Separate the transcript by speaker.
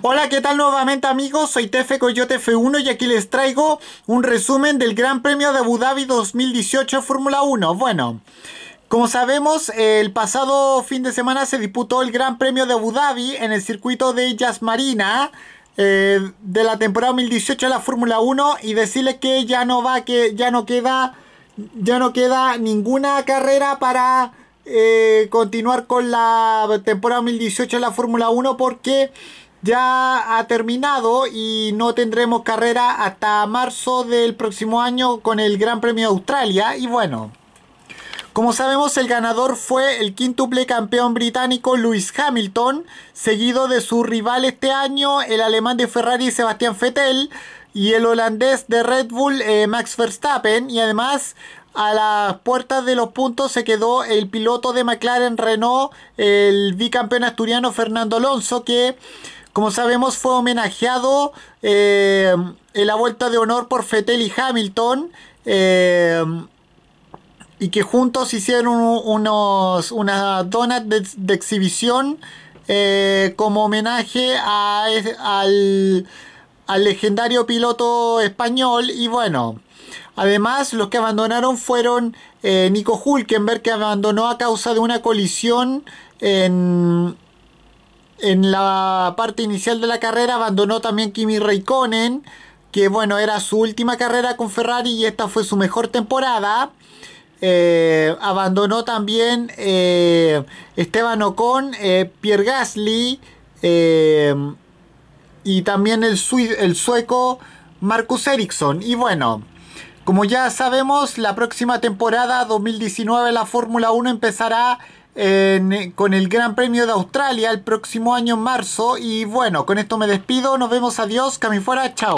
Speaker 1: Hola, ¿qué tal nuevamente amigos? Soy Tefe Coyote F1 y aquí les traigo un resumen del Gran Premio de Abu Dhabi 2018 Fórmula 1. Bueno, como sabemos, el pasado fin de semana se disputó el Gran Premio de Abu Dhabi en el circuito de Yas Marina. Eh, de la temporada 2018 de la Fórmula 1 y decirles que ya no va, que ya no queda, ya no queda ninguna carrera para eh, continuar con la temporada 2018 de la Fórmula 1 porque ya ha terminado y no tendremos carrera hasta marzo del próximo año con el Gran Premio de Australia. Y bueno, como sabemos el ganador fue el quíntuple campeón británico Lewis Hamilton, seguido de su rival este año, el alemán de Ferrari Sebastián Vettel y el holandés de Red Bull eh, Max Verstappen y además a las puertas de los puntos se quedó el piloto de McLaren Renault, el bicampeón asturiano Fernando Alonso que como sabemos, fue homenajeado eh, en la vuelta de honor por Fetel y Hamilton. Eh, y que juntos hicieron unos, unas donas de, exhibición eh, como homenaje a, al, legendario piloto español. Y bueno, además los que abandonaron fueron Nico Hulkenberg, que abandonó a causa de una colisión en, en la parte inicial de la carrera abandonó también Kimi Raikkonen, que bueno, era su última carrera con Ferrari y esta fue su mejor temporada. Eh, abandonó también eh, Esteban Ocon, eh, Pierre Gasly y también el, el sueco Marcus Ericsson. Y bueno, como ya sabemos, la próxima temporada 2019 la Fórmula 1 empezará con el Gran Premio de Australia el próximo año en marzo. Y bueno, con esto me despido. Nos vemos. Adiós. Cami fuera. Chao.